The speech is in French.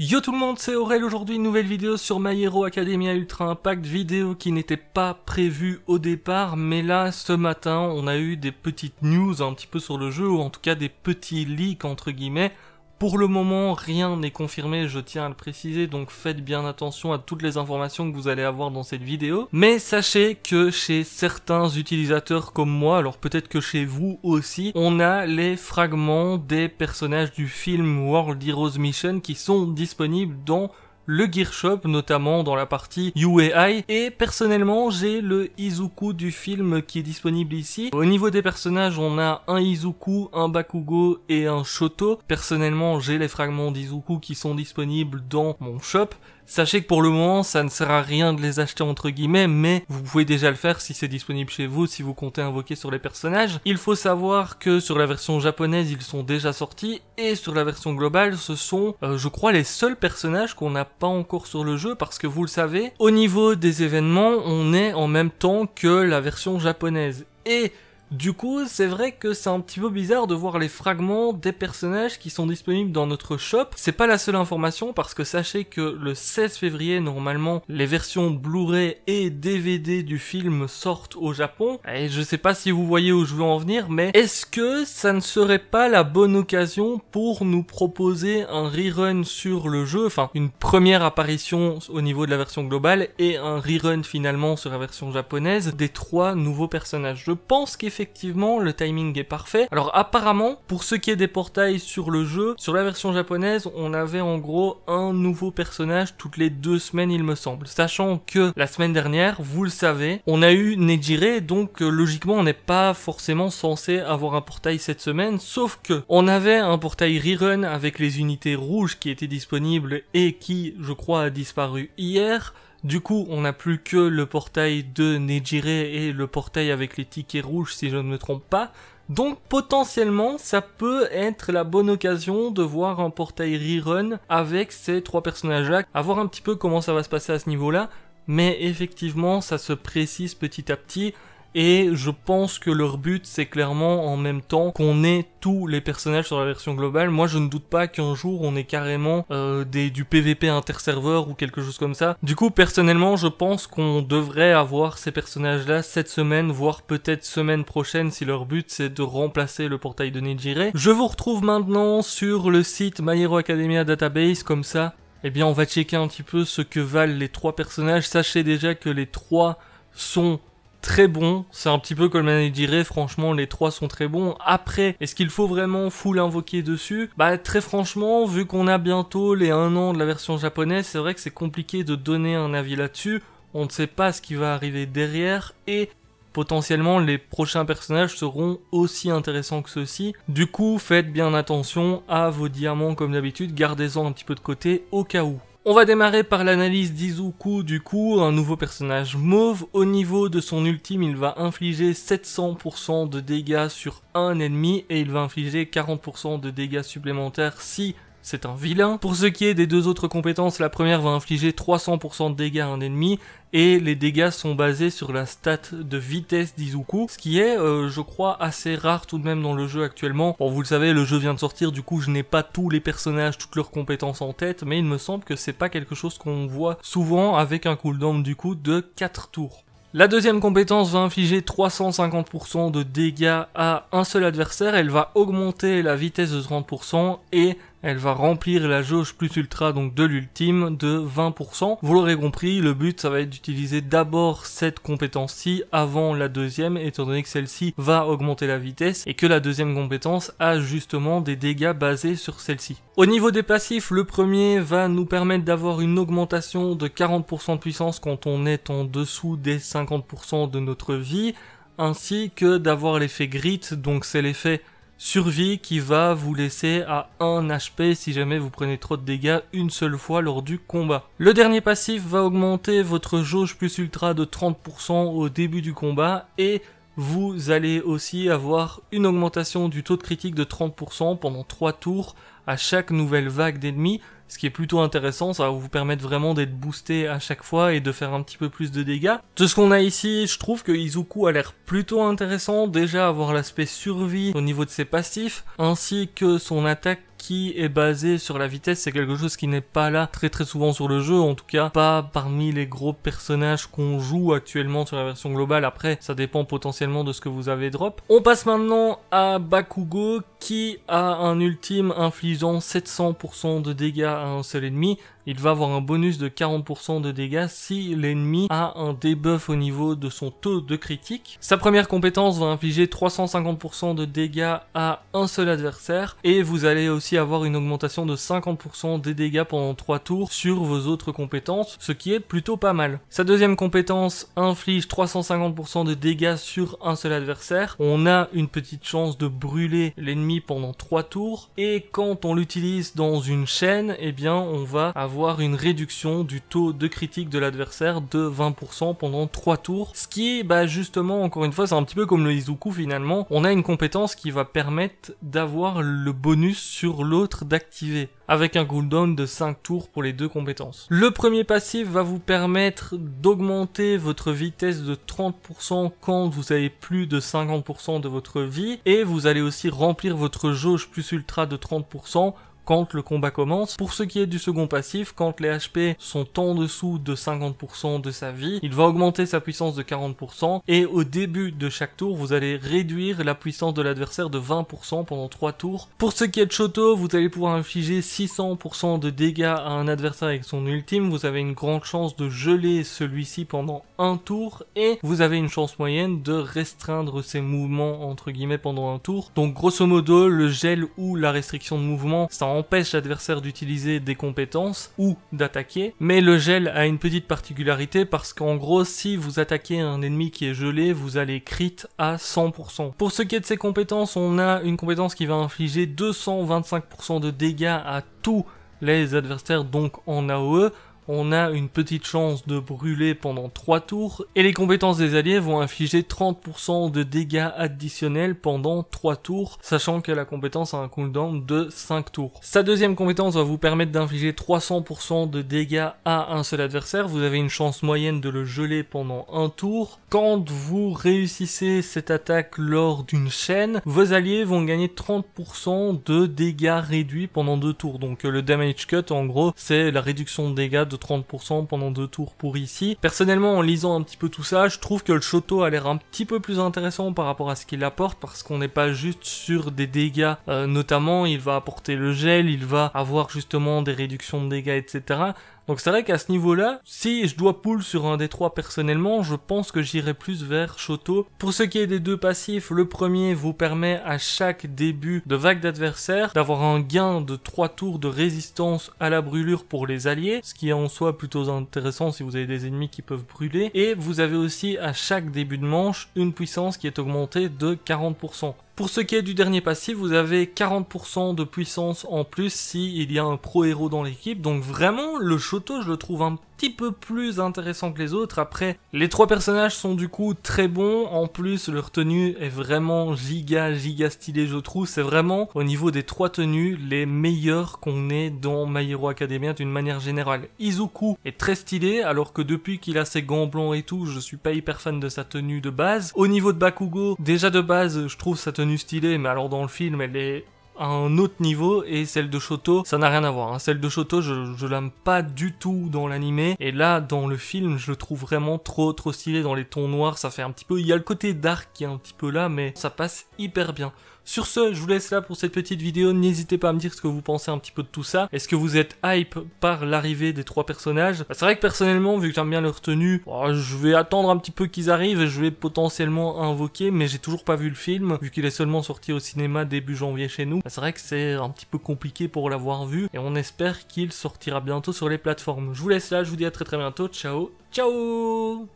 Yo tout le monde, c'est Aurel aujourd'hui, nouvelle vidéo sur My Hero Academia Ultra Impact, vidéo qui n'était pas prévue au départ, mais là, ce matin, on a eu des petites news un petit peu sur le jeu, ou en tout cas des petits leaks entre guillemets, pour le moment, rien n'est confirmé, je tiens à le préciser, donc faites bien attention à toutes les informations que vous allez avoir dans cette vidéo. Mais sachez que chez certains utilisateurs comme moi, alors peut-être que chez vous aussi, on a les fragments des personnages du film World Heroes Mission qui sont disponibles dans le Gear Shop, notamment dans la partie UAI. Et personnellement, j'ai le Izuku du film qui est disponible ici. Au niveau des personnages, on a un Izuku, un Bakugo et un Shoto. Personnellement, j'ai les fragments d'Izuku qui sont disponibles dans mon shop. Sachez que pour le moment, ça ne sert à rien de les acheter entre guillemets, mais vous pouvez déjà le faire si c'est disponible chez vous, si vous comptez invoquer sur les personnages. Il faut savoir que sur la version japonaise, ils sont déjà sortis, et sur la version globale, ce sont, euh, je crois, les seuls personnages qu'on n'a pas encore sur le jeu, parce que vous le savez, au niveau des événements, on est en même temps que la version japonaise. Et du coup, c'est vrai que c'est un petit peu bizarre de voir les fragments des personnages qui sont disponibles dans notre shop. C'est pas la seule information parce que sachez que le 16 février, normalement, les versions Blu-ray et DVD du film sortent au Japon. Et je sais pas si vous voyez où je veux en venir, mais est-ce que ça ne serait pas la bonne occasion pour nous proposer un rerun sur le jeu, enfin une première apparition au niveau de la version globale et un rerun finalement sur la version japonaise des trois nouveaux personnages. Je pense qu'il effectivement, le timing est parfait. Alors apparemment, pour ce qui est des portails sur le jeu, sur la version japonaise, on avait en gros un nouveau personnage toutes les deux semaines, il me semble. Sachant que la semaine dernière, vous le savez, on a eu Nejire, donc euh, logiquement, on n'est pas forcément censé avoir un portail cette semaine, sauf que on avait un portail rerun avec les unités rouges qui étaient disponibles et qui, je crois, a disparu hier. Du coup, on n'a plus que le portail de Nejire et le portail avec les tickets rouges si je ne me trompe pas. Donc potentiellement, ça peut être la bonne occasion de voir un portail rerun avec ces trois personnages-là, à voir un petit peu comment ça va se passer à ce niveau-là. Mais effectivement, ça se précise petit à petit. Et je pense que leur but, c'est clairement en même temps qu'on ait tous les personnages sur la version globale. Moi, je ne doute pas qu'un jour on ait carrément euh, du PVP interserveur ou quelque chose comme ça. Du coup, personnellement, je pense qu'on devrait avoir ces personnages-là cette semaine, voire peut-être semaine prochaine si leur but c'est de remplacer le portail de Nejire. Je vous retrouve maintenant sur le site My Hero Academia Database, comme ça, eh bien, on va checker un petit peu ce que valent les trois personnages. Sachez déjà que les trois sont très bon. C'est un petit peu comme on dirait, franchement, les trois sont très bons. Après, est-ce qu'il faut vraiment full invoquer dessus Bah, très franchement, vu qu'on a bientôt les 1 an de la version japonaise, c'est vrai que c'est compliqué de donner un avis là-dessus. On ne sait pas ce qui va arriver derrière et potentiellement les prochains personnages seront aussi intéressants que ceux-ci. Du coup, faites bien attention à vos diamants comme d'habitude, gardez-en un petit peu de côté au cas où. On va démarrer par l'analyse d'Izuku du coup, un nouveau personnage mauve. Au niveau de son ultime, il va infliger 700% de dégâts sur un ennemi et il va infliger 40% de dégâts supplémentaires si c'est un vilain. Pour ce qui est des deux autres compétences, la première va infliger 300% de dégâts à un ennemi, et les dégâts sont basés sur la stat de vitesse d'Izuku, ce qui est, euh, je crois, assez rare tout de même dans le jeu actuellement. Bon, vous le savez, le jeu vient de sortir, du coup je n'ai pas tous les personnages, toutes leurs compétences en tête, mais il me semble que c'est pas quelque chose qu'on voit souvent avec un cooldown du coup de 4 tours. La deuxième compétence va infliger 350% de dégâts à un seul adversaire, elle va augmenter la vitesse de 30% et elle va remplir la jauge plus ultra, donc de l'ultime, de 20%. Vous l'aurez compris, le but, ça va être d'utiliser d'abord cette compétence-ci avant la deuxième, étant donné que celle-ci va augmenter la vitesse et que la deuxième compétence a justement des dégâts basés sur celle-ci. Au niveau des passifs, le premier va nous permettre d'avoir une augmentation de 40% de puissance quand on est en dessous des 50% de notre vie, ainsi que d'avoir l'effet grit, donc c'est l'effet Survie qui va vous laisser à 1 HP si jamais vous prenez trop de dégâts une seule fois lors du combat. Le dernier passif va augmenter votre jauge plus ultra de 30% au début du combat et vous allez aussi avoir une augmentation du taux de critique de 30% pendant 3 tours à chaque nouvelle vague d'ennemis ce qui est plutôt intéressant, ça va vous permettre vraiment d'être boosté à chaque fois et de faire un petit peu plus de dégâts. De ce qu'on a ici, je trouve que Izuku a l'air plutôt intéressant, déjà avoir l'aspect survie au niveau de ses passifs, ainsi que son attaque qui est basé sur la vitesse, c'est quelque chose qui n'est pas là très très souvent sur le jeu, en tout cas pas parmi les gros personnages qu'on joue actuellement sur la version globale. Après, ça dépend potentiellement de ce que vous avez drop. On passe maintenant à Bakugo qui a un ultime infligeant 700% de dégâts à un seul ennemi il va avoir un bonus de 40% de dégâts si l'ennemi a un debuff au niveau de son taux de critique. Sa première compétence va infliger 350% de dégâts à un seul adversaire et vous allez aussi avoir une augmentation de 50% des dégâts pendant 3 tours sur vos autres compétences, ce qui est plutôt pas mal. Sa deuxième compétence inflige 350% de dégâts sur un seul adversaire. On a une petite chance de brûler l'ennemi pendant 3 tours et quand on l'utilise dans une chaîne, eh bien on va avoir une réduction du taux de critique de l'adversaire de 20% pendant 3 tours. Ce qui bah, justement, encore une fois, c'est un petit peu comme le Izuku finalement. On a une compétence qui va permettre d'avoir le bonus sur l'autre d'activer avec un cooldown de 5 tours pour les deux compétences. Le premier passif va vous permettre d'augmenter votre vitesse de 30% quand vous avez plus de 50% de votre vie et vous allez aussi remplir votre jauge plus ultra de 30% quand le combat commence. Pour ce qui est du second passif, quand les HP sont en dessous de 50% de sa vie, il va augmenter sa puissance de 40% et au début de chaque tour, vous allez réduire la puissance de l'adversaire de 20% pendant 3 tours. Pour ce qui est de Shoto, vous allez pouvoir infliger 600% de dégâts à un adversaire avec son ultime. Vous avez une grande chance de geler celui-ci pendant un tour et vous avez une chance moyenne de restreindre ses mouvements entre guillemets pendant un tour. Donc grosso modo, le gel ou la restriction de mouvement, ça en empêche l'adversaire d'utiliser des compétences ou d'attaquer. Mais le gel a une petite particularité parce qu'en gros, si vous attaquez un ennemi qui est gelé, vous allez crit à 100%. Pour ce qui est de ses compétences, on a une compétence qui va infliger 225% de dégâts à tous les adversaires donc en AOE on a une petite chance de brûler pendant 3 tours, et les compétences des alliés vont infliger 30% de dégâts additionnels pendant 3 tours, sachant que la compétence a un cooldown de 5 tours. Sa deuxième compétence va vous permettre d'infliger 300% de dégâts à un seul adversaire, vous avez une chance moyenne de le geler pendant un tour. Quand vous réussissez cette attaque lors d'une chaîne, vos alliés vont gagner 30% de dégâts réduits pendant 2 tours, donc euh, le damage cut en gros c'est la réduction de dégâts de 30% pendant deux tours pour ici. Personnellement, en lisant un petit peu tout ça, je trouve que le Choto a l'air un petit peu plus intéressant par rapport à ce qu'il apporte, parce qu'on n'est pas juste sur des dégâts, euh, notamment il va apporter le gel, il va avoir justement des réductions de dégâts, etc. Donc c'est vrai qu'à ce niveau-là, si je dois pull sur un des trois personnellement, je pense que j'irai plus vers Shoto. Pour ce qui est des deux passifs, le premier vous permet à chaque début de vague d'adversaire d'avoir un gain de 3 tours de résistance à la brûlure pour les alliés, ce qui est en soi plutôt intéressant si vous avez des ennemis qui peuvent brûler. Et vous avez aussi à chaque début de manche une puissance qui est augmentée de 40%. Pour ce qui est du dernier passif, vous avez 40% de puissance en plus s'il il y a un pro-héros dans l'équipe. Donc vraiment, le Shoto, je le trouve un petit peu plus intéressant que les autres. Après, les trois personnages sont du coup très bons. En plus, leur tenue est vraiment giga, giga stylée, je trouve. C'est vraiment, au niveau des trois tenues, les meilleures qu'on ait dans My Hero Academia d'une manière générale. Izuku est très stylé, alors que depuis qu'il a ses gants blancs et tout, je suis pas hyper fan de sa tenue de base. Au niveau de Bakugo, déjà de base, je trouve sa tenue stylée, mais alors dans le film, elle est un autre niveau et celle de Shoto, ça n'a rien à voir. Hein. Celle de Shoto, je, je l'aime pas du tout dans l'animé et là dans le film, je le trouve vraiment trop trop stylé dans les tons noirs, ça fait un petit peu il y a le côté dark qui est un petit peu là mais ça passe hyper bien. Sur ce, je vous laisse là pour cette petite vidéo. N'hésitez pas à me dire ce que vous pensez un petit peu de tout ça. Est-ce que vous êtes hype par l'arrivée des trois personnages bah, C'est vrai que personnellement, vu que j'aime bien leur tenue, oh, je vais attendre un petit peu qu'ils arrivent et je vais potentiellement invoquer, mais j'ai toujours pas vu le film, vu qu'il est seulement sorti au cinéma début janvier chez nous. Bah, c'est vrai que c'est un petit peu compliqué pour l'avoir vu et on espère qu'il sortira bientôt sur les plateformes. Je vous laisse là, je vous dis à très très bientôt. Ciao, ciao